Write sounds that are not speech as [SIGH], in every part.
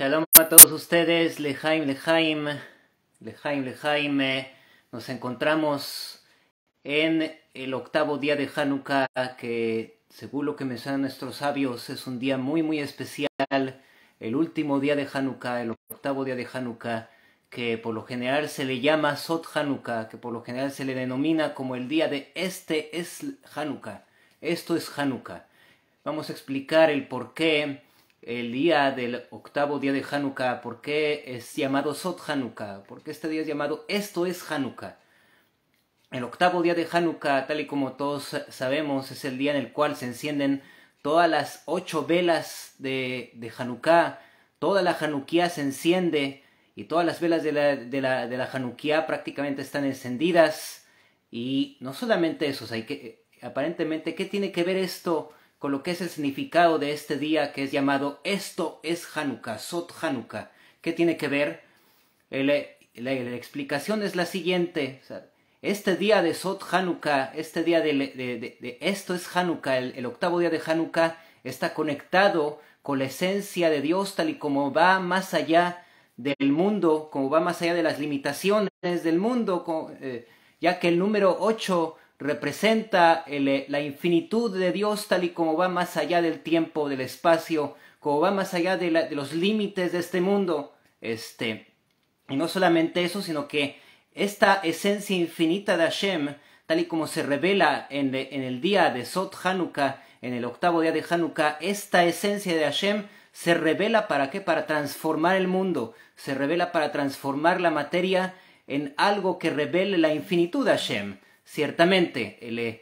Shalom a todos ustedes, Lejaim, Lejaim, Lejaim, Lejaim. Eh, nos encontramos en el octavo día de Hanukkah, que según lo que mencionan nuestros sabios, es un día muy, muy especial. El último día de Hanukkah, el octavo día de Hanukkah, que por lo general se le llama Sot Hanukkah, que por lo general se le denomina como el día de este es Hanukkah. Esto es Hanukkah. Vamos a explicar el por qué el día del octavo día de Hanukkah, por qué es llamado Sot Hanukkah, por qué este día es llamado Esto es Hanukkah. El octavo día de Hanukkah, tal y como todos sabemos, es el día en el cual se encienden todas las ocho velas de, de Hanukkah, toda la Hanukkah se enciende y todas las velas de la, de la, de Hanukkah prácticamente están encendidas. Y no solamente eso, hay que, aparentemente, ¿qué tiene que ver esto con lo que es el significado de este día que es llamado Esto es Hanukkah, Sot Hanukkah. ¿Qué tiene que ver? Eh, la, explicación es la siguiente. este día de Sot Hanukkah, este día de, Esto es Hanukkah, el, octavo día de Hanukkah, está conectado con la esencia de Dios tal y como va más allá del mundo, como va más allá de las limitaciones del mundo, eh, ya que el número ocho, representa eh, la infinitud de Dios tal y como va más allá del tiempo, del espacio, como va más allá de, los límites de este mundo. Este, y no solamente eso, sino que esta esencia infinita de Hashem, tal y como se revela en, eh, en el día de Sot Hanukkah, en el octavo día de Hanukkah, esta esencia de Hashem se revela para qué? Para transformar el mundo, se revela para transformar la materia en algo que revele la infinitud de Hashem. Ciertamente, e.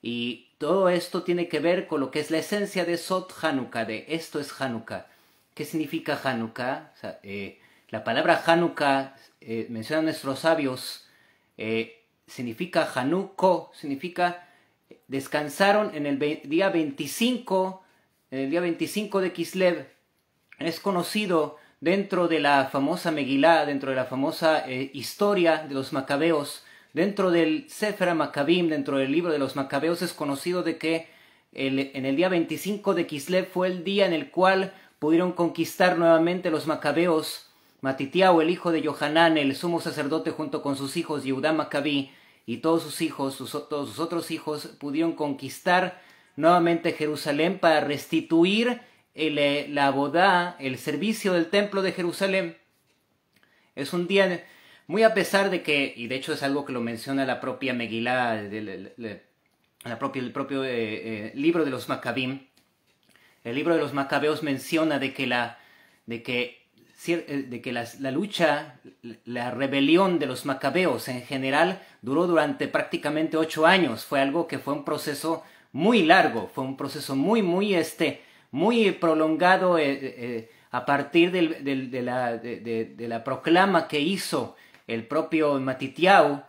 Y todo esto tiene que ver con lo que es la esencia de Sot Hanukkah, de esto es Hanukkah. ¿Qué significa Hanukkah? Eh, la palabra Hanukkah, eh, mencionan nuestros sabios, eh, significa Hanuko, significa descansaron en el día 25, el día 25 de Kislev. Es conocido dentro de la famosa Megilá, dentro de la famosa historia de los macabeos, Dentro del Sefer Maccabim, dentro del libro de los Macabeos, es conocido de que en el día 25 de Kislev fue el día en el cual pudieron conquistar nuevamente los Macabeos. Matitiao, el hijo de Johanán, el sumo sacerdote, junto con sus hijos Yehudá Maccabí y todos sus hijos, sus, todos sus otros hijos, pudieron conquistar nuevamente Jerusalén para restituir eh, la boda, el servicio del templo de Jerusalén. Es un día muy a pesar de que, y de hecho es algo que lo menciona la propia Megilá, el propio eh, eh, libro de los Maccabim, el libro de los Macabeos menciona de que la, de que eh, de que la, lucha, la rebelión de los macabeos en general duró durante prácticamente ocho años. Fue algo que fue un proceso muy largo, fue un proceso muy, muy, este, muy prolongado a partir del, de, la proclama que hizo el propio Matitiao,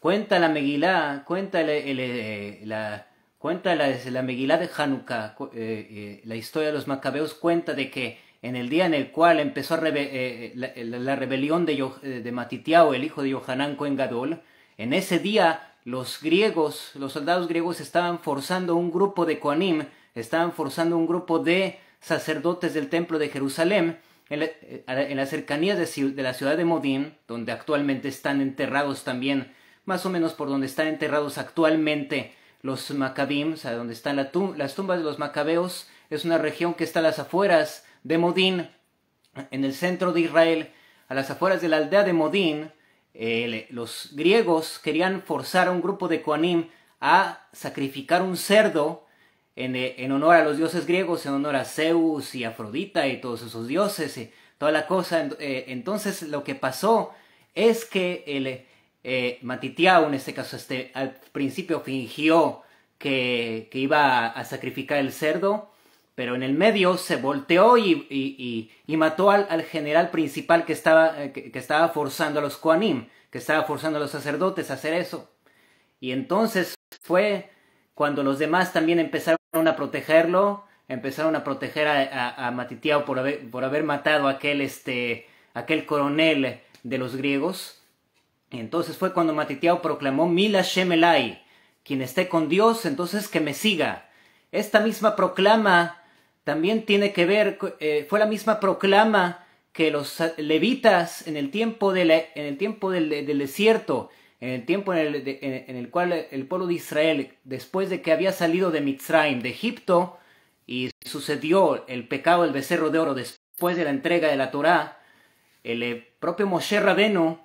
cuenta la Megilá, cuenta, eh, la, cuenta la, Megilá de Hanukkah, eh, eh, la historia de los macabeos cuenta de que en el día en el cual empezó la, rebelión de, Matitiao, el hijo de Yohanan Cohen Gadol, en ese día los griegos, los soldados griegos estaban forzando un grupo de Coanim, estaban forzando un grupo de sacerdotes del templo de Jerusalén eh, en, la, cercanía las cercanías de, la ciudad de Modín, donde actualmente están enterrados también, más o menos por donde están enterrados actualmente los Macabim, o sea, donde están las tumbas de los Macabeos, es una región que está a las afueras de Modín, en el centro de Israel, a las afueras de la aldea de Modín, eh, los griegos querían forzar a un grupo de Koanim a sacrificar un cerdo eh, en, honor a los dioses griegos, en honor a Zeus y Afrodita y todos esos dioses, y eh, toda la cosa. Eh, entonces lo que pasó es que el Matitiao, en este caso, este, al principio fingió que, que iba a, sacrificar el cerdo, pero en el medio se volteó y, y, mató al, al, general principal que estaba, que, estaba forzando a los kuanim. que estaba forzando a los sacerdotes a hacer eso. Y entonces fue cuando los demás también empezaron a protegerlo, empezaron a proteger a, Matitiao por haber, matado a aquel, este, aquel coronel de los griegos. Entonces fue cuando Matitiao proclamó Mila Shemelai, quien esté con Dios, entonces que me siga. Esta misma proclama también tiene que ver, eh, fue la misma proclama que los levitas en el tiempo, de en el tiempo del, del desierto en el tiempo en el, en, el, cual el pueblo de Israel, después de que había salido de Mitzrayim, de Egipto, y sucedió el pecado del becerro de oro después de la entrega de la Torá, el eh, propio Moshe Rabenu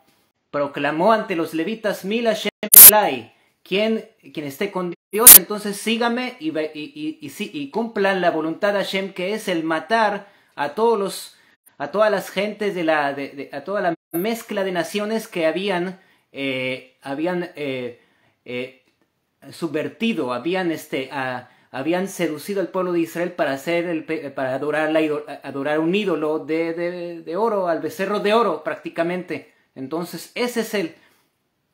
proclamó ante los levitas, Mil Hashem Lai, quien, quien esté con Dios, entonces sígame y, y, y, y, cumplan la voluntad de Hashem, que es el matar a todos los, a todas las gentes de la, de, a toda la mezcla de naciones que habían eh, habían eh, eh, subvertido, habían, este, habían seducido al pueblo de Israel para, hacer el, para adorar, la, adorar un ídolo de, de, oro, al becerro de oro prácticamente. Entonces ese es el,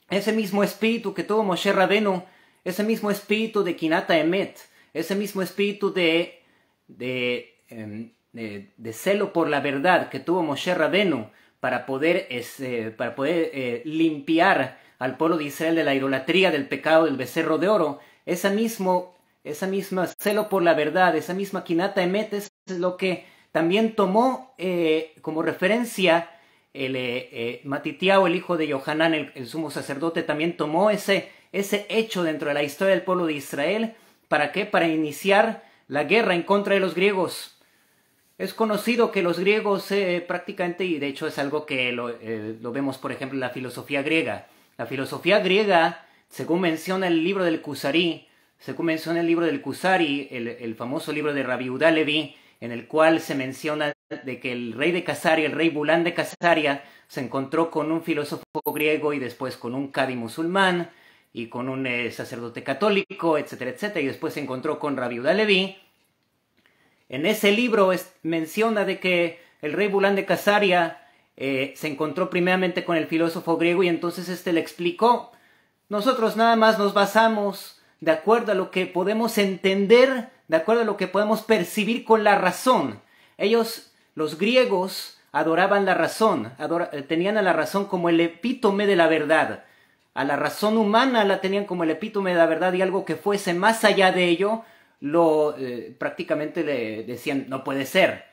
ese mismo espíritu que tuvo Moshe Rabenu, ese mismo espíritu de Kinata Emet, ese mismo espíritu de, de, em, de, celo por la verdad que tuvo Moshe Rabenu, para poder, eh, para poder eh, limpiar al pueblo de Israel de la idolatría, del pecado del becerro de oro, esa, mismo, esa misma celo por la verdad, esa misma quinata emete, es lo que también tomó eh, como referencia el Matitiao, el hijo de Johanán, el, el, sumo sacerdote, también tomó ese, ese hecho dentro de la historia del pueblo de Israel. ¿Para qué? Para iniciar la guerra en contra de los griegos. Es conocido que los griegos eh, prácticamente, y de hecho es algo que eh, lo, vemos por ejemplo en la filosofía griega, la filosofía griega, según menciona el libro del Kusari, según menciona el libro del Kusari, el, famoso libro de Rabbi Udalevi, en el cual se menciona de que el rey de Casaria, el rey Bulán de Casaria, se encontró con un filósofo griego y después con un cadi musulmán y con un eh, sacerdote católico, etcétera, etcétera, y después se encontró con Rabbi Levi en ese libro menciona de que el rey Bulán de Casaria eh, se encontró primeramente con el filósofo griego y entonces este le explicó, nosotros nada más nos basamos de acuerdo a lo que podemos entender, de acuerdo a lo que podemos percibir con la razón. Ellos, los griegos, adoraban la razón, eh, tenían a la razón como el epítome de la verdad. A la razón humana la tenían como el epítome de la verdad y algo que fuese más allá de ello, lo eh, prácticamente le decían, no puede ser,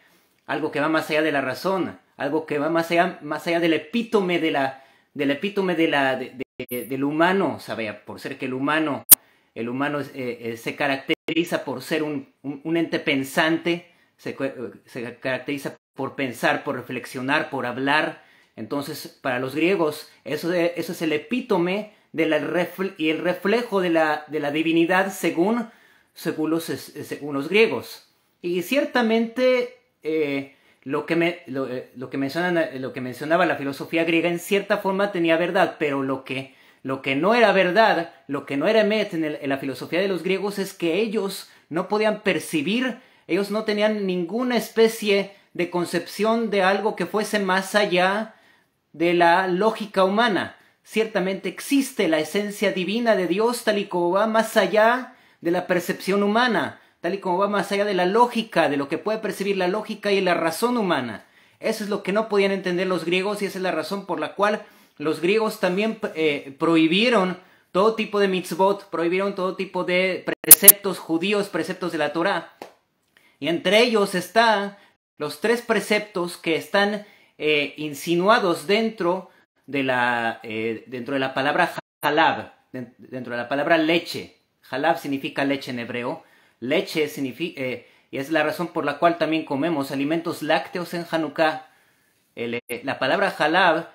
algo que va más allá de la razón, algo que va más allá, más allá del epítome de la, del epítome de la, del humano, sabía, por ser que el humano, el humano eh, eh, se caracteriza por ser un, un, ente pensante, se, caracteriza por pensar, por reflexionar, por hablar. Entonces, para los griegos, eso, eso es el epítome de y el reflejo de la divinidad según eh, según los, griegos. Y ciertamente eh, lo, que me, eh, lo, que mencionaba la filosofía griega en cierta forma tenía verdad, pero lo que, lo que no era verdad, lo que no era met en, en la filosofía de los griegos es que ellos no podían percibir, ellos no tenían ninguna especie de concepción de algo que fuese más allá de la lógica humana. Ciertamente existe la esencia divina de Dios tal y como va más allá de la percepción humana, tal y como va más allá de la lógica, de lo que puede percibir la lógica y la razón humana. Eso es lo que no podían entender los griegos y esa es la razón por la cual los griegos también eh, prohibieron todo tipo de mitzvot, prohibieron todo tipo de preceptos judíos, preceptos de la Torah. Y entre ellos están los tres preceptos que están eh, insinuados dentro de, la, eh, dentro de la palabra halab, dentro de la palabra leche. Halab significa leche en hebreo. Leche significa, y eh, es la razón por la cual también comemos alimentos lácteos en Hanukkah. Eh, la palabra halab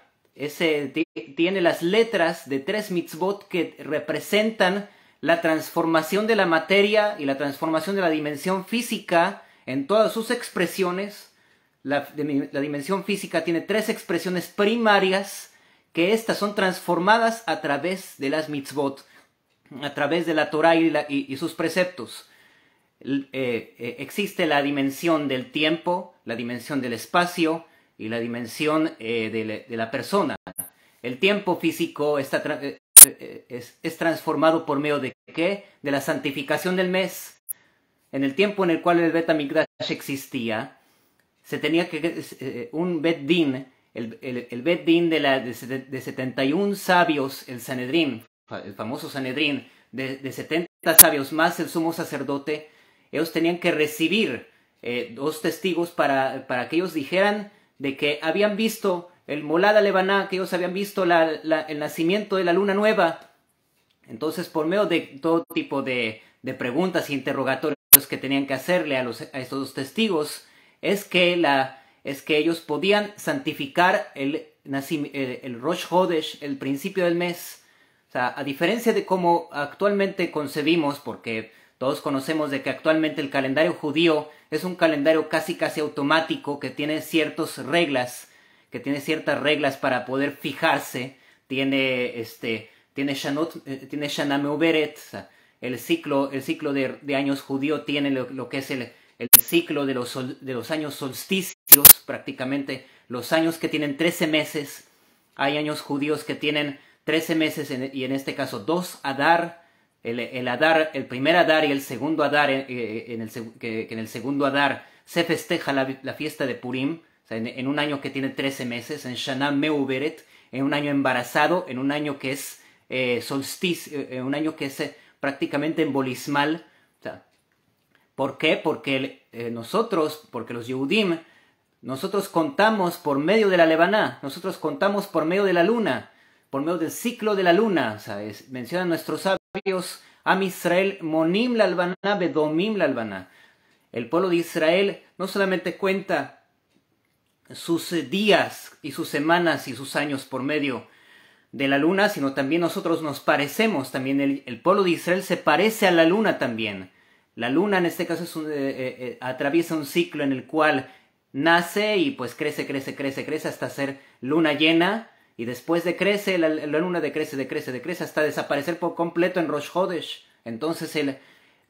tiene las letras de tres mitzvot que representan la transformación de la materia y la transformación de la dimensión física en todas sus expresiones. La, la dimensión física tiene tres expresiones primarias que estas son transformadas a través de las mitzvot a través de la Torah y, sus preceptos. Eh, eh, existe la dimensión del tiempo, la dimensión del espacio y la dimensión eh, de, la, persona. El tiempo físico está es, transformado por medio de qué? De la santificación del mes. En el tiempo en el cual el Bet existía, se tenía que un Bet Din, el, Bet Din de, de 71 sabios, el Sanedrín, el famoso Sanedrín, de, de 70 sabios más el sumo sacerdote, ellos tenían que recibir eh, dos testigos para, para, que ellos dijeran de que habían visto el molada lebaná, que ellos habían visto la, el nacimiento de la luna nueva. Entonces, por medio de todo tipo de, preguntas e interrogatorios que tenían que hacerle a, los, a estos dos testigos, es que, la, es que ellos podían santificar el, el Rosh Hodesh, el principio del mes, o sea, a diferencia de cómo actualmente concebimos, porque todos conocemos de que actualmente el calendario judío es un calendario casi casi automático que tiene ciertas reglas, que tiene ciertas reglas para poder fijarse, tiene este tiene Shanot, eh, el ciclo, el ciclo de, años judío tiene lo, que es el, ciclo de los, de los años solsticios, prácticamente los años que tienen 13 meses, hay años judíos que tienen Trece meses y en este caso dos Adar, el, el, Adar, el primer Adar y el segundo Adar, eh, eh, en el, que, en el segundo Adar se festeja la, fiesta de Purim, en, un año que tiene trece meses, en Shana Meuberet, en un año embarazado, en un año que es eh, solsticio, en un año que es prácticamente embolismal. ¿Por qué? Porque nosotros, porque los Yehudim, nosotros contamos por medio de la Lebaná, nosotros contamos por medio de la luna por medio del ciclo de la luna, ¿sabes? Mencionan nuestros sabios, Am Israel, Monim la albana, Bedomim la albana. El pueblo de Israel no solamente cuenta sus eh, días y sus semanas y sus años por medio de la luna, sino también nosotros nos parecemos, también el, pueblo de Israel se parece a la luna también. La luna en este caso eh, eh, atraviesa un ciclo en el cual nace y pues crece, crece, crece, crece hasta ser luna llena, y después decrece, la, luna decrece, decrece, decrece, hasta desaparecer por completo en Rosh Hodesh. Entonces el,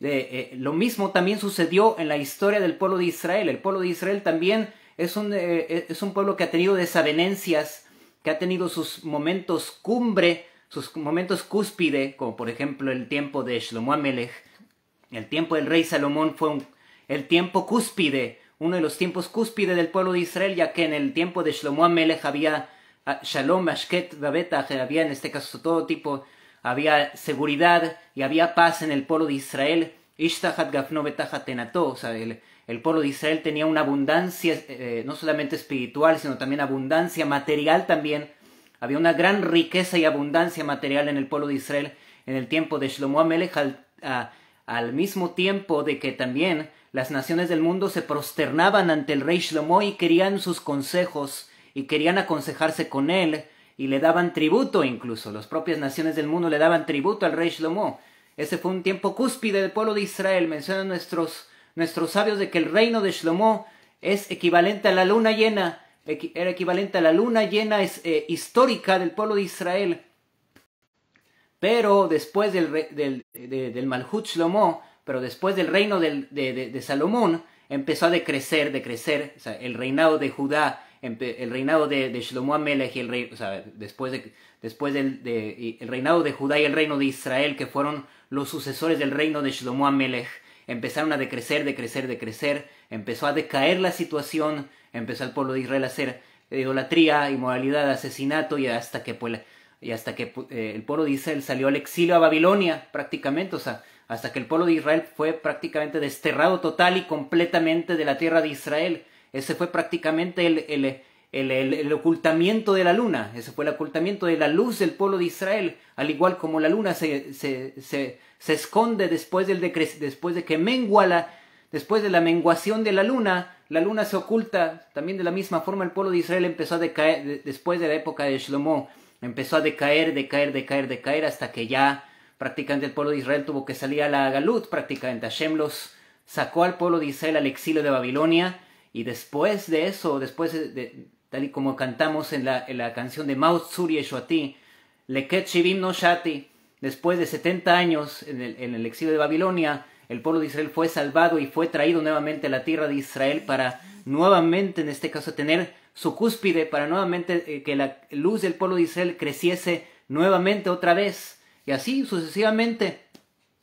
eh, lo mismo también sucedió en la historia del pueblo de Israel. El pueblo de Israel también es un, eh, eh, es un pueblo que ha tenido desavenencias, que ha tenido sus momentos cumbre, sus momentos cúspide, como por ejemplo el tiempo de Shlomo El tiempo del rey Salomón fue un, el tiempo cúspide, uno de los tiempos cúspide del pueblo de Israel, ya que en el tiempo de Shlomo Amelech había Ah, Shalom, Ashket, Babeta, había en este caso todo tipo, había seguridad y había paz en el pueblo de Israel. Ishtahat Gafno tenato, o sea, el, pueblo de Israel tenía una abundancia, eh, no solamente espiritual, sino también abundancia material también. Había una gran riqueza y abundancia material en el pueblo de Israel en el tiempo de Shlomo Amelech, al, al mismo tiempo de que también las naciones del mundo se prosternaban ante el rey Shlomo y querían sus consejos y querían aconsejarse con él y le daban tributo incluso. Las propias naciones del mundo le daban tributo al rey Shlomo. Ese fue un tiempo cúspide del pueblo de Israel. Mencionan nuestros, nuestros sabios de que el reino de Shlomo es equivalente a la luna llena. Era equivalente a la luna llena es, eh, histórica del pueblo de Israel. Pero después del, del, del, del Malhut Shlomo, pero después del reino de, Salomón, empezó a decrecer, decrecer. O sea, el reinado de Judá el reinado de, Shlomo y el rey, o sea, después, de, después del de, el reinado de Judá y el reino de Israel, que fueron los sucesores del reino de Shlomo Amelech, empezaron a decrecer, decrecer, decrecer, empezó a decaer la situación, empezó el pueblo de Israel a hacer idolatría, inmoralidad, asesinato, y hasta que, pues, y hasta que eh, el pueblo de Israel salió al exilio a Babilonia, prácticamente, o sea, hasta que el pueblo de Israel fue prácticamente desterrado total y completamente de la tierra de Israel. Ese fue prácticamente el, ocultamiento de la luna, ese fue el ocultamiento de la luz del pueblo de Israel, al igual como la luna se, esconde después, del después de que menguala la, después de la menguación de la luna, la luna se oculta, también de la misma forma el pueblo de Israel empezó a decaer, después de la época de Shlomo, empezó a decaer, decaer, decaer, decaer, hasta que ya prácticamente el pueblo de Israel tuvo que salir a la Galut, prácticamente a los sacó al pueblo de Israel al exilio de Babilonia, y después de eso, después de, tal y como cantamos en la, en la canción de y Eshwati, Leket Shivim no Shati, después de 70 años en el, en el, exilio de Babilonia, el pueblo de Israel fue salvado y fue traído nuevamente a la tierra de Israel para nuevamente, en este caso, tener su cúspide, para nuevamente eh, que la luz del pueblo de Israel creciese nuevamente otra vez. Y así sucesivamente,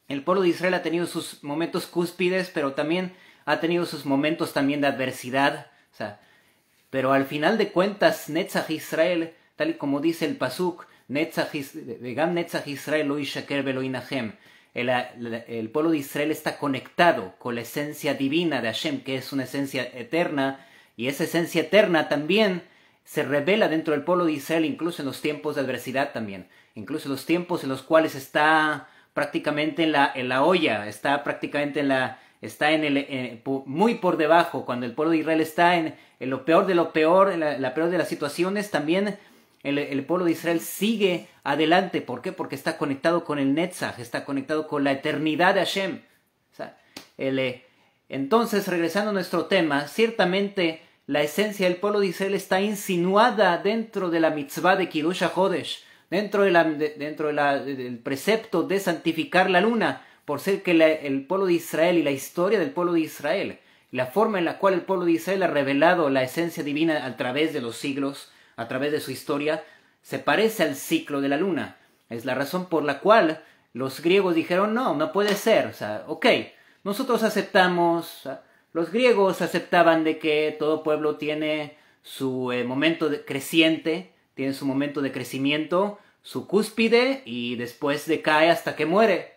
el pueblo de Israel ha tenido sus momentos cúspides, pero también ha tenido sus momentos también de adversidad, o sea, pero al final de cuentas, Netzach Israel, tal y como dice el Pasuk, Netzach, Israel el, el, pueblo de Israel está conectado con la esencia divina de Hashem, que es una esencia eterna, y esa esencia eterna también se revela dentro del pueblo de Israel, incluso en los tiempos de adversidad también, incluso en los tiempos en los cuales está prácticamente en la olla, está prácticamente en la, está en el, eh, muy por debajo, cuando el pueblo de Israel está en, lo peor de lo peor, en la, peor de las situaciones, también el, pueblo de Israel sigue adelante. ¿Por qué? Porque está conectado con el Netzach, está conectado con la eternidad de Hashem. Eh, entonces, regresando a nuestro tema, ciertamente la esencia del pueblo de Israel está insinuada dentro de la mitzvah de Kirusha Hodesh, dentro, de la, dentro de la, del precepto de santificar la luna por ser que el pueblo de Israel y la historia del pueblo de Israel, la forma en la cual el pueblo de Israel ha revelado la esencia divina a través de los siglos, a través de su historia, se parece al ciclo de la luna. Es la razón por la cual los griegos dijeron, no, no puede ser. O sea, ok, nosotros aceptamos, los griegos aceptaban de que todo pueblo tiene su eh, momento de, creciente, tiene su momento de crecimiento, su cúspide y después decae hasta que muere.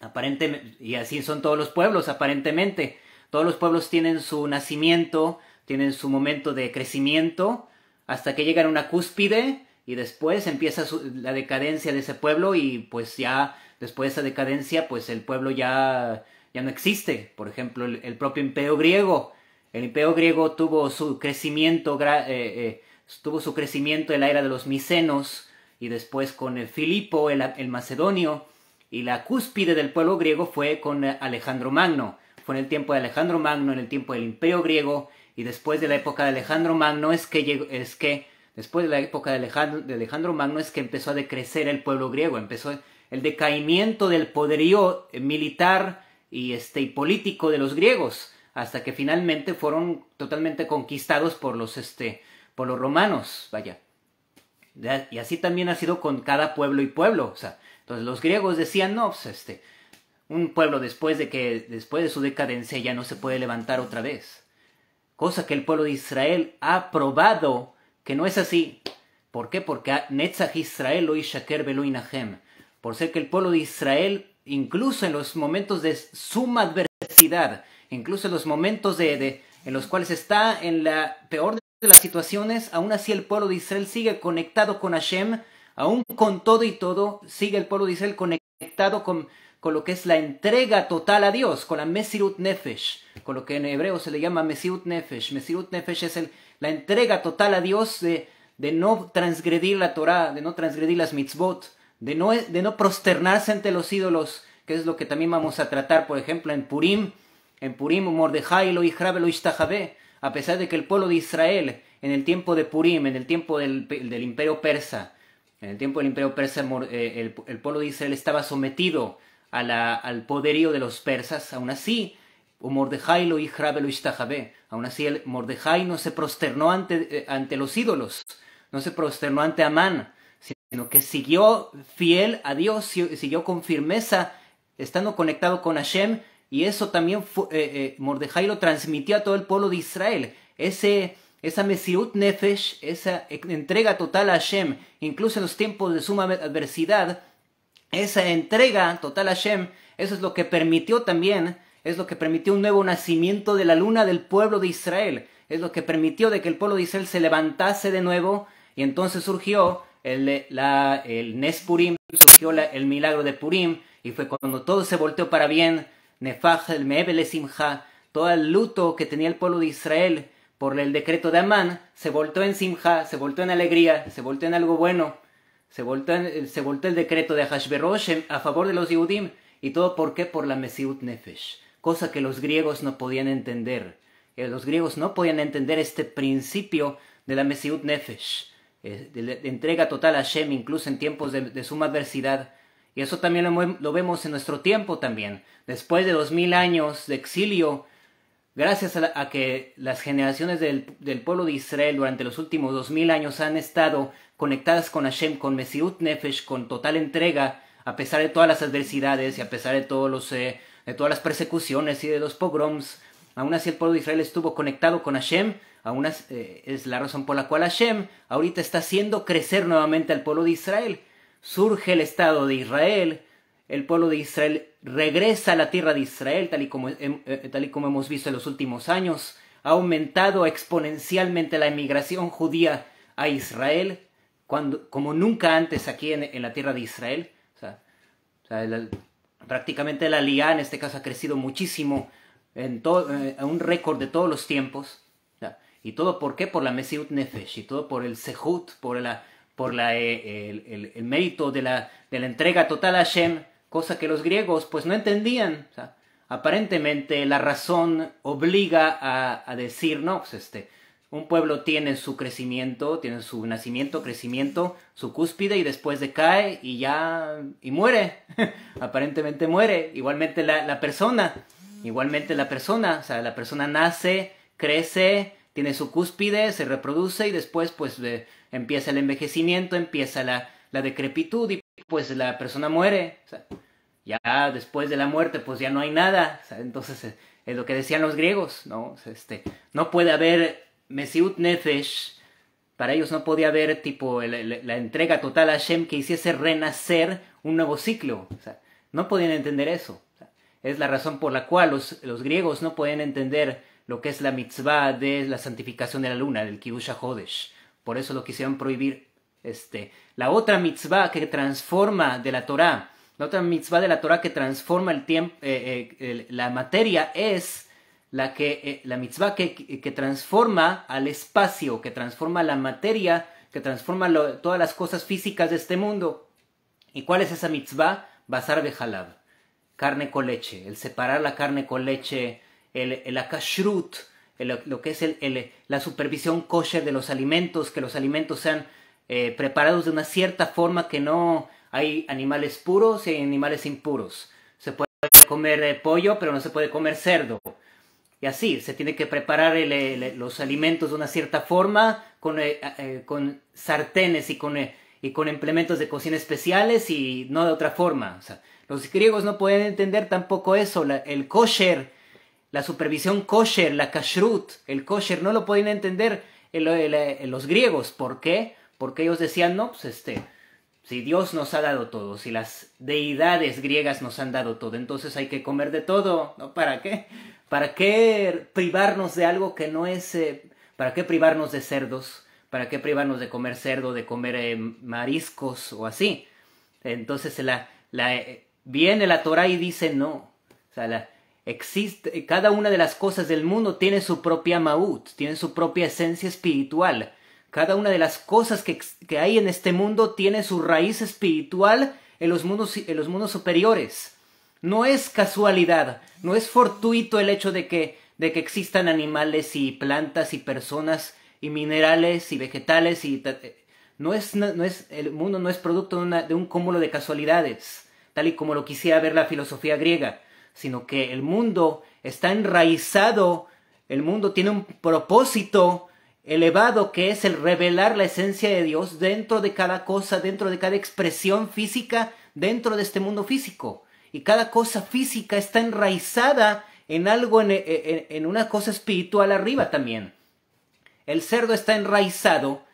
Aparentemente, y así son todos los pueblos, aparentemente. Todos los pueblos tienen su nacimiento, tienen su momento de crecimiento, hasta que llegan a una cúspide y después empieza la decadencia de ese pueblo y pues ya después de esa decadencia pues el pueblo ya, ya no existe. Por ejemplo, el, propio imperio griego. El imperio griego tuvo su crecimiento, eh, eh, tuvo su crecimiento en la era de los micenos y después con el Filipo, el, el macedonio y la cúspide del pueblo griego fue con Alejandro Magno. Fue en el tiempo de Alejandro Magno, en el tiempo del Imperio griego, y después de la época de Alejandro Magno es que, es que después de la época de Alejandro, de Alejandro Magno es que empezó a decrecer el pueblo griego, empezó el decaimiento del poderío militar y, este, político de los griegos, hasta que finalmente fueron totalmente conquistados por los, este, por los romanos, vaya. Y así también ha sido con cada pueblo y pueblo, o sea, entonces los griegos decían, no, pues, este, un pueblo después de que, después de su decadencia ya no se puede levantar otra vez. Cosa que el pueblo de Israel ha probado que no es así. ¿Por qué? Porque Netzach Israel o Shaker velo Por ser que el pueblo de Israel, incluso en los momentos de suma adversidad, incluso en los momentos de, de en los cuales está en la peor de las situaciones, aún así el pueblo de Israel sigue conectado con Hashem Aún con todo y todo, sigue el pueblo de Israel conectado con, lo que es la entrega total a Dios, con la Mesirut Nefesh, con lo que en hebreo se le llama Mesirut Nefesh. Mesirut Nefesh es la entrega total a Dios de, no transgredir la Torah, de no transgredir las mitzvot, de no, prosternarse ante los ídolos, que es lo que también vamos a tratar, por ejemplo, en Purim. En Purim, Mordejai y lo Ishtahabé, a pesar de que el pueblo de Israel, en el tiempo de Purim, en el tiempo del imperio persa, en el tiempo del imperio persa, eh, el, pueblo de Israel estaba sometido al poderío de los persas, aún así, o Mordejai lo lo Aún así, el Mordejai no se prosternó eh, ante, los ídolos, no se prosternó ante Amán, sino que siguió fiel a Dios, siguió con firmeza, estando conectado con Hashem, y eso también eh, Mordejai lo transmitió a todo el pueblo de Israel. Ese esa Mesiut Nefesh, esa entrega total a Hashem, incluso en los tiempos de suma adversidad, esa entrega total a Hashem, eso es lo que permitió también, es lo que permitió un nuevo nacimiento de la luna del pueblo de Israel, es lo que permitió de que el pueblo de Israel se levantase de nuevo y entonces surgió el, la, surgió el milagro de Purim y fue cuando todo se volteó para bien, Nefaj el Meebel Simha, todo el luto que tenía el pueblo de Israel, por el decreto de Amán, se voltó en Simha, se voltó en alegría, se voltó en algo bueno, se voltó, eh, se el decreto de Hashveroshem a favor de los Yehudim, y todo por qué? Por la Mesiut Nefesh, cosa que los griegos no podían entender. Eh, los griegos no podían entender este principio de la Mesiut Nefesh, eh, de entrega total a Shem incluso en tiempos de, suma adversidad. Y eso también lo, vemos en nuestro tiempo también. Después de dos mil años de exilio, gracias a, que las generaciones del, pueblo de Israel durante los últimos dos mil años han estado conectadas con Hashem, con Mesiut Nefesh, con total entrega, a pesar de todas las adversidades y a pesar de, todos eh, de todas las persecuciones y de los pogroms, aún así el pueblo de Israel estuvo conectado con Hashem, aún así, eh, es la razón por la cual Hashem ahorita está haciendo crecer nuevamente al pueblo de Israel. Surge el Estado de Israel, el pueblo de Israel regresa a la tierra de Israel, tal y como, eh, eh, tal y como hemos visto en los últimos años. Ha aumentado exponencialmente la emigración judía a Israel, cuando, como nunca antes aquí en, la tierra de Israel. O sea, o sea, prácticamente la Lía, en este caso ha crecido muchísimo, en todo, eh, a un récord de todos los tiempos. ¿Y todo por qué? Por la Mesiut Nefesh, y todo por el Sehut, por, la, por la, el, el, mérito de la, de la entrega total a Hashem cosa que los griegos pues no entendían. aparentemente la razón obliga a, a decir, no, pues este, un pueblo tiene su crecimiento, tiene su nacimiento, crecimiento, su cúspide y después decae y ya, y muere, [LAUGHS] aparentemente muere, igualmente la, la persona, igualmente la persona, o sea, la persona nace, crece, tiene su cúspide, se reproduce y después pues eh, empieza el envejecimiento, empieza la, la decrepitud pues la persona muere. ya después de la muerte, pues ya no hay nada. entonces eh, es lo que decían los griegos, ¿no? este, no puede haber Mesiut Nefesh. Para ellos no podía haber tipo la entrega total a Hashem que hiciese renacer un nuevo ciclo. no podían entender eso. es la razón por la cual los, griegos no pueden entender lo que es la mitzvah de la santificación de la luna, del Kibusha Hodesh, Por eso lo quisieron prohibir este, la otra mitzvah que transforma de la Torah, la otra mitzvah de la Torah que transforma el tiempo, eh, eh, la materia es la, que, eh, la mitzvah que, transforma al espacio, que transforma la materia, que transforma todas las cosas físicas de este mundo. ¿Y cuál es esa mitzvah? Bazar halab, carne con leche, el separar la carne con leche, el, el akashrut, lo que es la supervisión kosher de los alimentos, que los alimentos sean eh, preparados de una cierta forma que no hay animales puros y animales impuros. Se puede comer eh, pollo, pero no se puede comer cerdo. Y así, se tiene que preparar los alimentos de una cierta forma, con, eh, sartenes y con, y con implementos de cocina especiales y no de otra forma. los griegos no pueden entender tampoco eso. el kosher, la supervisión kosher, la kashrut, el kosher, no lo pueden entender los griegos. ¿Por qué? porque ellos decían, no, pues este, si Dios nos ha dado todo, si las deidades griegas nos han dado todo, entonces hay que comer de todo, ¿no? ¿Para qué? ¿Para qué privarnos de algo que no es... Eh, ¿Para qué privarnos de cerdos? ¿Para qué privarnos de comer cerdo, de comer eh, mariscos o así? Entonces la, la, eh, viene la Torah y dice no. O sea, existe, cada una de las cosas del mundo tiene su propia maut, tiene su propia esencia espiritual. Cada una de las cosas que, hay en este mundo tiene su raíz espiritual en los, mundos, en los mundos superiores. No es casualidad, no es fortuito el hecho de que, de que existan animales y plantas y personas y minerales y vegetales y eh, no no, es el mundo no es producto de un cúmulo de casualidades, tal y como lo quisiera ver la filosofía griega, sino que el mundo está enraizado, el mundo tiene un propósito elevado que es el revelar la esencia de Dios dentro de cada cosa, dentro de cada expresión física, dentro de este mundo físico. Y cada cosa física está enraizada en algo, en, una cosa espiritual arriba también. El cerdo está enraizado,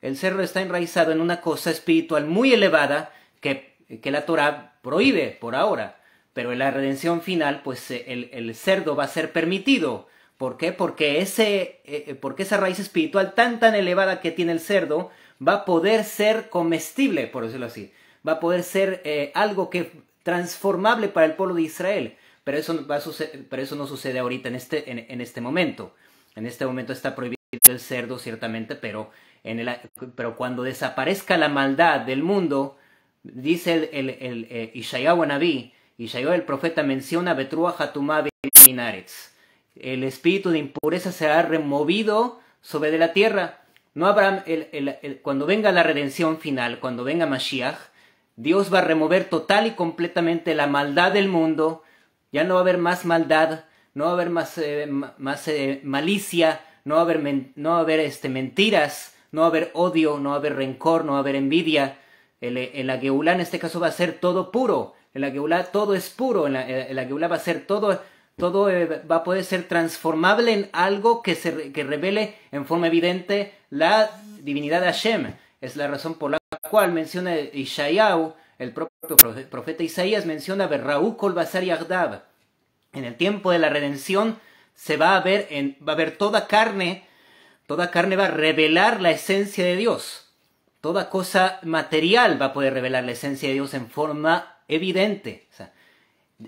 el cerdo está enraizado en una cosa espiritual muy elevada que, que la Torah prohíbe por ahora. Pero en la redención final, pues el cerdo va a ser permitido ¿Por qué? Eh, eh, porque, esa raíz espiritual tan tan elevada que tiene el cerdo va a poder ser comestible, por decirlo así. Va a poder ser eh, algo que transformable para el pueblo de Israel. Pero eso, eso no sucede ahorita este, en este, momento. En este momento está prohibido el cerdo, ciertamente, pero, pero cuando desaparezca la maldad del mundo, dice el, el, el eh, el profeta menciona Betrua Hatumá Minaretz el espíritu de impureza será removido sobre de la tierra. No habrá, cuando venga la redención final, cuando venga Mashiach, Dios va a remover total y completamente la maldad del mundo. Ya no va a haber más maldad, no va a haber más, más malicia, no va a haber, no haber este, mentiras, no va a haber odio, no va a haber rencor, no va a haber envidia. En el, la en este caso va a ser todo puro. El la todo es puro. En la, va a ser todo todo eh, va a poder ser transformable en algo que, se, que revele en forma evidente la divinidad de Hashem. Es la razón por la cual menciona Ishayahu, el propio profeta Isaías menciona Berraú Kol y agdab En el tiempo de la redención se va a ver, en, va a ver toda carne, toda carne va a revelar la esencia de Dios. Toda cosa material va a poder revelar la esencia de Dios en forma evidente. O sea,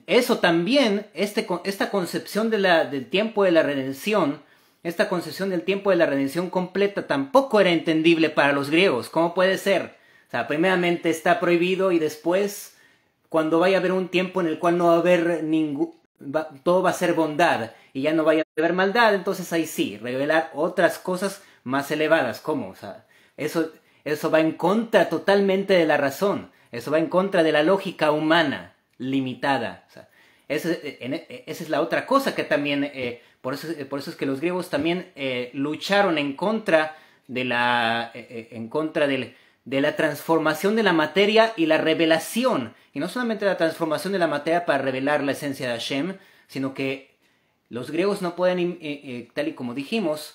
eso también, este, esta concepción de la, del tiempo de la redención, esta concepción del tiempo de la redención completa tampoco era entendible para los griegos. ¿Cómo puede ser? O sea, primeramente está prohibido y después, cuando vaya a haber un tiempo en el cual no va a haber ningún... todo va a ser bondad y ya no vaya a haber maldad, entonces ahí sí, revelar otras cosas más elevadas. ¿Cómo? O sea, eso, eso va en contra totalmente de la razón, eso va en contra de la lógica humana limitada. O sea, esa, es la otra cosa que también, eh, eh, por, eso, es que los griegos también eh, lucharon en contra, de la, en contra de la transformación de la materia y la revelación. Y no solamente la transformación de la materia para revelar la esencia de Hashem, sino que los griegos no pueden, tal y como dijimos,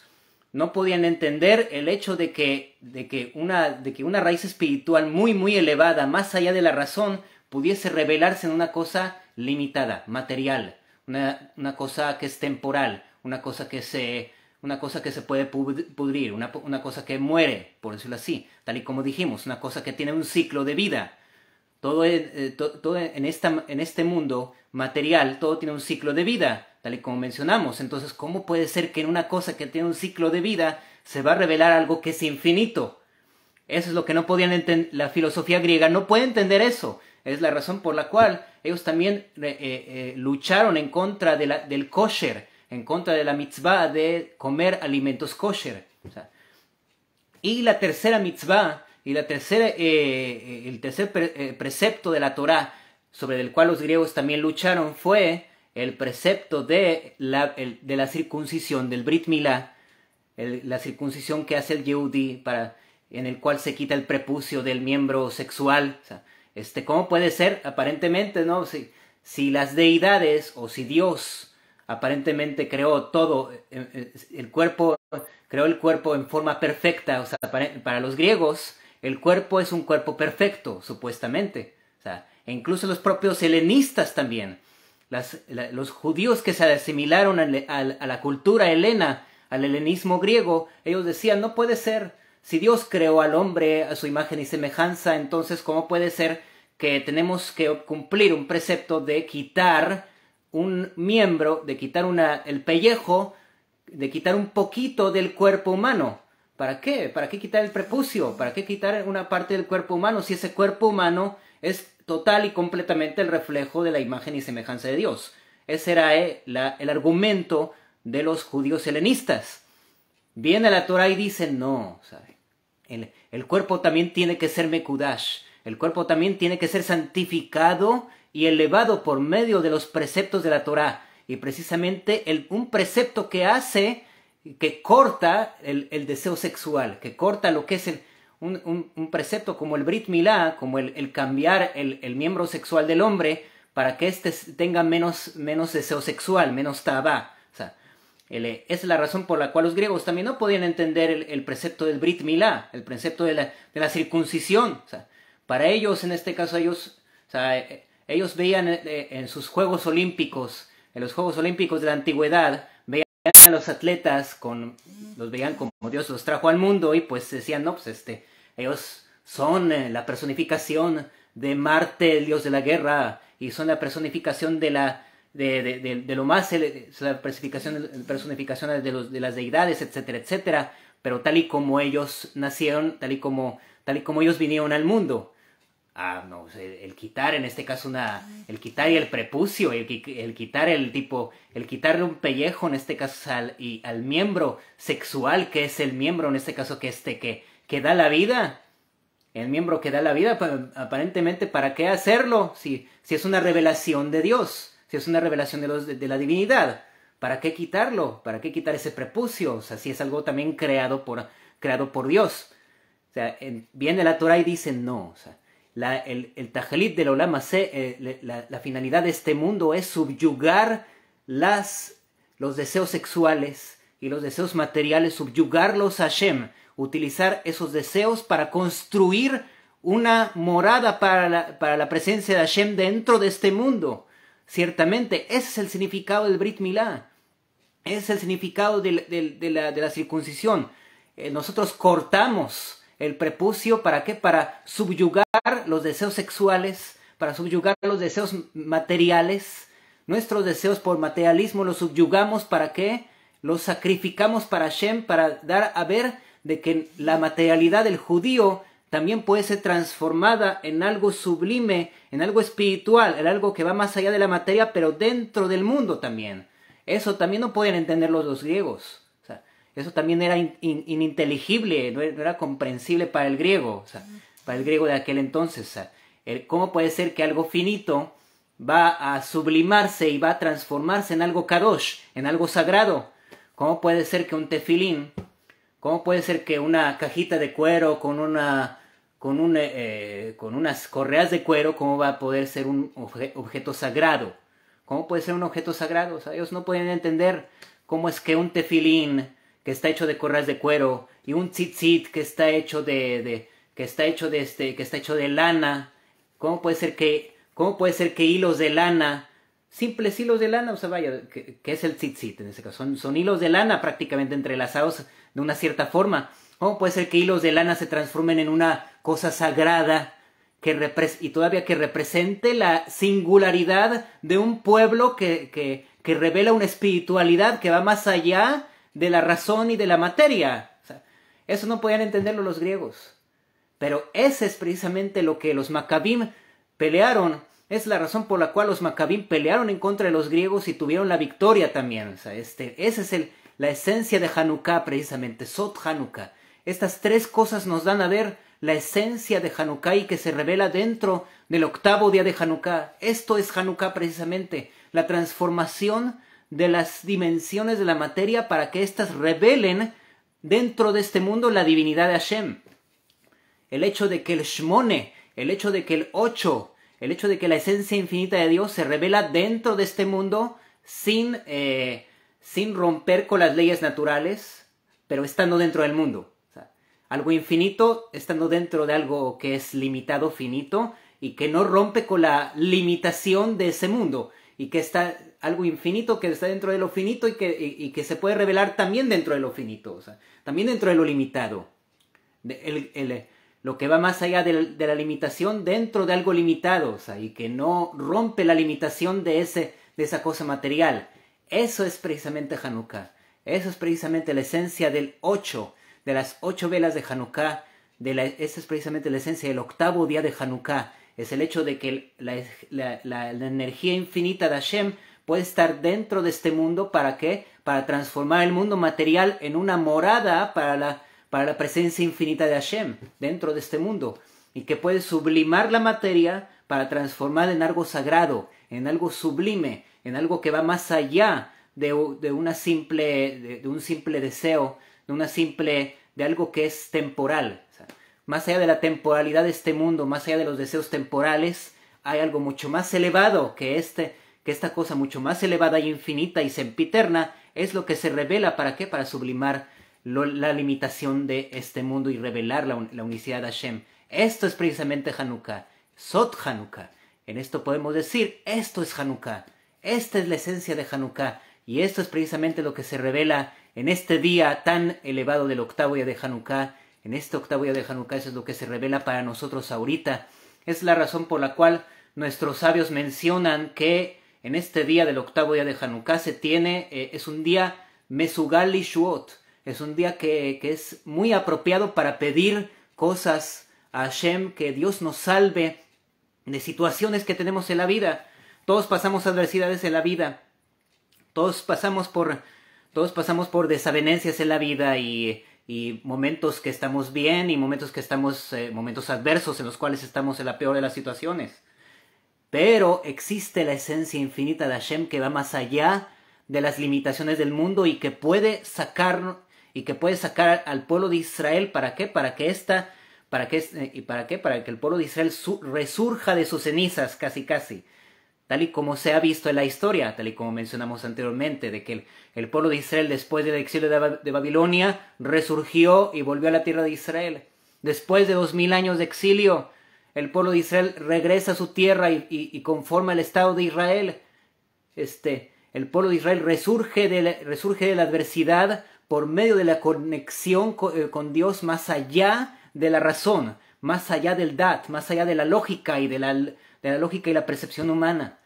no podían entender el hecho de que, de que, una, de que una raíz espiritual muy, muy elevada, más allá de la razón, pudiese revelarse en una cosa limitada, material, una, cosa que es temporal, una cosa que se, una cosa que se puede pudrir, una, una cosa que muere, por decirlo así, tal y como dijimos, una cosa que tiene un ciclo de vida. Eh, todo, en, esta, en este mundo material, todo tiene un ciclo de vida, tal y como mencionamos. Entonces, ¿cómo puede ser que en una cosa que tiene un ciclo de vida se va a revelar algo que es infinito? Eso es lo que no podían entender. La filosofía griega no puede entender eso. Es la razón por la cual ellos también eh, eh, eh, lucharon en contra de la, del kosher, en contra de la mitzvah de comer alimentos kosher. y la tercera mitzvah, y la tercera, el tercer precepto de la Torah, sobre el cual los griegos también lucharon, fue el precepto de la, de la circuncisión, del Brit Milá, la circuncisión que hace el Yehudi para en el cual se quita el prepucio del miembro sexual. O sea, este, ¿Cómo puede ser? Aparentemente, ¿no? Si, si las deidades o si Dios aparentemente creó todo, eh, eh, el cuerpo, creó el cuerpo en forma perfecta, o sea, para, los griegos el cuerpo es un cuerpo perfecto, supuestamente. O sea, e incluso los propios helenistas también, las, los judíos que se asimilaron a la cultura helena, al helenismo griego, ellos decían, no puede ser si Dios creó al hombre a su imagen y semejanza, entonces ¿cómo puede ser que tenemos que cumplir un precepto de quitar un miembro, de quitar una, el pellejo, de quitar un poquito del cuerpo humano? ¿Para qué? ¿Para qué quitar el prepucio? ¿Para qué quitar una parte del cuerpo humano si ese cuerpo humano es total y completamente el reflejo de la imagen y semejanza de Dios? Ese era eh, el, argumento de los judíos helenistas. Viene la Torah y dice no, el, cuerpo también tiene que ser Mekudash. El cuerpo también tiene que ser santificado y elevado por medio de los preceptos de la Torah, Y precisamente el, un precepto que hace, que corta el, deseo sexual, que corta lo que es un, precepto como el Brit Milá, como el, cambiar el, miembro sexual del hombre para que éste tenga menos, menos deseo sexual, menos tabá es la razón por la cual los griegos también no podían entender el, precepto del Brit Milá, el precepto de la, de la circuncisión. para ellos, en este caso, ellos, eh, ellos veían eh, eh, en sus Juegos Olímpicos, en los Juegos Olímpicos de la Antigüedad, veían a los atletas, con, los veían como Dios los trajo al mundo y pues decían, no, pues este, ellos son la personificación de Marte, el dios de la guerra, y son la personificación de la, de, de, lo más, la personificación, de, los, de las deidades, etcétera, etcétera, pero tal y como ellos nacieron, tal y como, tal y como ellos vinieron al mundo. Ah, no, el, quitar, en este caso, una, el quitar y el prepucio, el, el quitar el tipo, el quitarle un pellejo, en este caso, al, y, al miembro sexual, que es el miembro, en este caso, que este, que, que da la vida, el miembro que da la vida, aparentemente, ¿para qué hacerlo si, si es una revelación de Dios? es una revelación de, los, de, la divinidad, ¿para qué quitarlo? ¿Para qué quitar ese prepucio? O sea, si es algo también creado por, creado por Dios. O sea, viene la Torah y dicen no. O sea, el, el Tajelit del Olama se eh, la, finalidad de este mundo es subyugar las, los deseos sexuales y los deseos materiales, subyugarlos a Hashem, utilizar esos deseos para construir una morada para para la presencia de Hashem dentro de este mundo. Ciertamente, ese es el significado del Brit Milá. Ese es el significado de, de, la, de la, circuncisión. Eh, nosotros cortamos el prepucio para qué? Para subyugar los deseos sexuales, para subyugar los deseos materiales. Nuestros deseos por materialismo los subyugamos para qué? Los sacrificamos para Shem, para dar a ver de que la materialidad del judío también puede ser transformada en algo sublime, en algo espiritual, en algo que va más allá de la materia, pero dentro del mundo también. Eso también no pueden entender los, griegos. eso también era ininteligible, no era, comprensible para el griego, para el griego de aquel entonces. ¿Cómo puede ser que algo finito va a sublimarse y va a transformarse en algo kadosh, en algo sagrado? ¿Cómo puede ser que un tefilín ¿Cómo puede ser que una cajita de cuero con una con, eh, eh, con unas correas de cuero, ¿cómo va a poder ser un objeto sagrado? ¿Cómo puede ser un objeto sagrado? O sea, ellos no pueden entender cómo es que un tefilín que está hecho de correas de cuero y un tzitzit que está hecho de, que está hecho de este que está hecho de lana, cómo puede ser que cómo puede ser que hilos de lana simples hilos de lana, o sea, vaya, ¿qué es el tzitzit en ese caso, son hilos de lana prácticamente entrelazados de una cierta forma ¿Cómo Puede ser que hilos de lana se transformen en una cosa sagrada que y todavía que represente la singularidad de un pueblo que, que, que, revela una espiritualidad que va más allá de la razón y de la materia. eso no podían entenderlo los griegos. Pero ese es precisamente lo que los macabim pelearon. Es la razón por la cual los macabim pelearon en contra de los griegos y tuvieron la victoria también. este, esa es el, la esencia de Hanukkah precisamente, Sot Hanukkah. Estas tres cosas nos dan a ver la esencia de Hanukkah y que se revela dentro del octavo día de Hanukkah. Esto es Hanukkah precisamente, la transformación de las dimensiones de la materia para que éstas revelen dentro de este mundo la divinidad de Hashem. El hecho de que el Shmone, el hecho de que el Ocho, el hecho de que la esencia infinita de Dios se revela dentro de este mundo sin, eh, sin romper con las leyes naturales, pero estando dentro del mundo. Algo infinito estando dentro de algo que es limitado, finito, y que no rompe con la limitación de ese mundo, y que está algo infinito que está dentro de lo finito y que, se puede revelar también dentro de lo finito, o sea, también dentro de lo limitado. lo que va más allá de, la limitación dentro de algo limitado, o sea, y que no rompe la limitación de, ese, de esa cosa material. Eso es precisamente Hanukkah. Eso es precisamente la esencia del ocho de las ocho velas de Hanukkah, de esta es precisamente la esencia del octavo día de Hanukkah, es el hecho de que la, energía infinita de Hashem puede estar dentro de este mundo para qué? Para transformar el mundo material en una morada para la, para la presencia infinita de Hashem dentro de este mundo y que puede sublimar la materia para transformar en algo sagrado, en algo sublime, en algo que va más allá de, una simple, de un simple deseo de una simple, de algo que es temporal. más allá de la temporalidad de este mundo, más allá de los deseos temporales, hay algo mucho más elevado que este, que esta cosa mucho más elevada y infinita y sempiterna es lo que se revela para qué, para sublimar la limitación de este mundo y revelar la, la unicidad de Hashem. Esto es precisamente Hanukkah, Sot Hanukkah. En esto podemos decir, esto es Hanukkah, esta es la esencia de Hanukkah, y esto es precisamente lo que se revela en este día tan elevado del octavo día de Hanukkah, en este octavo día de Hanukkah, eso es lo que se revela para nosotros ahorita. Es la razón por la cual nuestros sabios mencionan que en este día del octavo día de Hanukkah se tiene, eh, es un día Mesugal Shuot, es un día que, que es muy apropiado para pedir cosas a Hashem, que Dios nos salve de situaciones que tenemos en la vida. Todos pasamos adversidades en la vida, todos pasamos por todos pasamos por desavenencias en la vida y, momentos que estamos bien y momentos que estamos, eh, momentos adversos en los cuales estamos en la peor de las situaciones. Pero existe la esencia infinita de Hashem que va más allá de las limitaciones del mundo y que puede sacar y que puede sacar al pueblo de Israel para qué? Para que esta para eh, y para qué? Para que el pueblo de Israel resurja de sus cenizas, casi casi tal y como se ha visto en la historia, tal y como mencionamos anteriormente, de que el, pueblo de Israel después del exilio de, Babilonia resurgió y volvió a la tierra de Israel. Después de dos mil años de exilio, el pueblo de Israel regresa a su tierra y, conforma el Estado de Israel. Este, el pueblo de Israel resurge de la, resurge de la adversidad por medio de la conexión con, eh, con Dios más allá de la razón, más allá del dat, más allá de la lógica y de la la lógica y la percepción humana.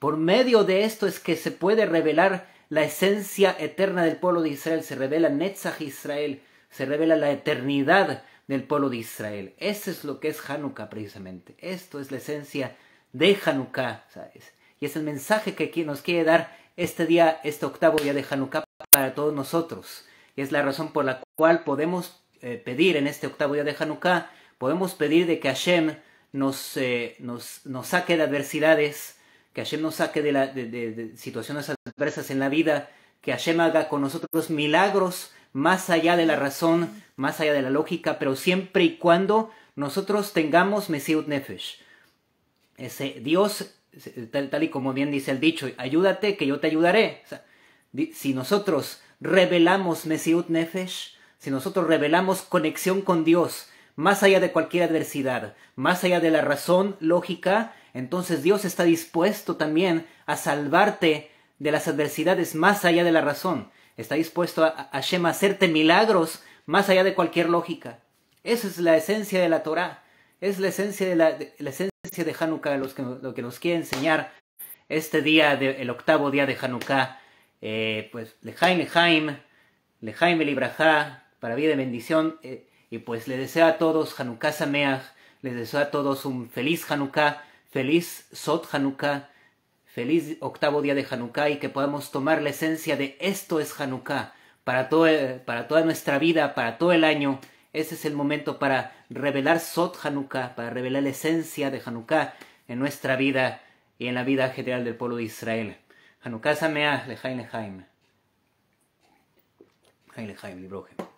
Por medio de esto es que se puede revelar la esencia eterna del pueblo de Israel, se revela Netzach Israel, se revela la eternidad del pueblo de Israel. Eso es lo que es Hanukkah precisamente. Esto es la esencia de Hanukkah, ¿sabes? Y es el mensaje que nos quiere dar este día, este octavo día de Hanukkah para todos nosotros. Y es la razón por la cual podemos eh, pedir en este octavo día de Hanukkah, podemos pedir de que Hashem eh, nos, saque de adversidades, que Hashem nos saque de, la, situaciones adversas en la vida, que Hashem haga con nosotros milagros más allá de la razón, más allá de la lógica, pero siempre y cuando nosotros tengamos Mesiut Nefesh. Ese Dios, tal, tal, y como bien dice el dicho, ayúdate que yo te ayudaré. si nosotros revelamos Mesiut Nefesh, si nosotros revelamos conexión con Dios, más allá de cualquier adversidad, más allá de la razón lógica, entonces Dios está dispuesto también a salvarte de las adversidades más allá de la razón. Está dispuesto a, hacerte milagros más allá de cualquier lógica. Esa es la esencia de la Torah, es la esencia de, la, esencia de Hanukkah, lo que nos quiere enseñar este día, el octavo día de Hanukkah. Eh, pues Lejaim Lejaim, Lejaim el para vida de bendición. Eh, y pues le deseo a todos Hanukkah Sameach, les deseo a todos un feliz Hanukkah, feliz Sot Hanukkah, feliz octavo día de Hanukkah y que podamos tomar la esencia de esto es Hanukkah para, para toda nuestra vida, para todo el año. Ese es el momento para revelar Sot Hanukkah, para revelar la esencia de Hanukkah en nuestra vida y en la vida general del pueblo de Israel. Hanukkah Sameach, Haim, mi libroje.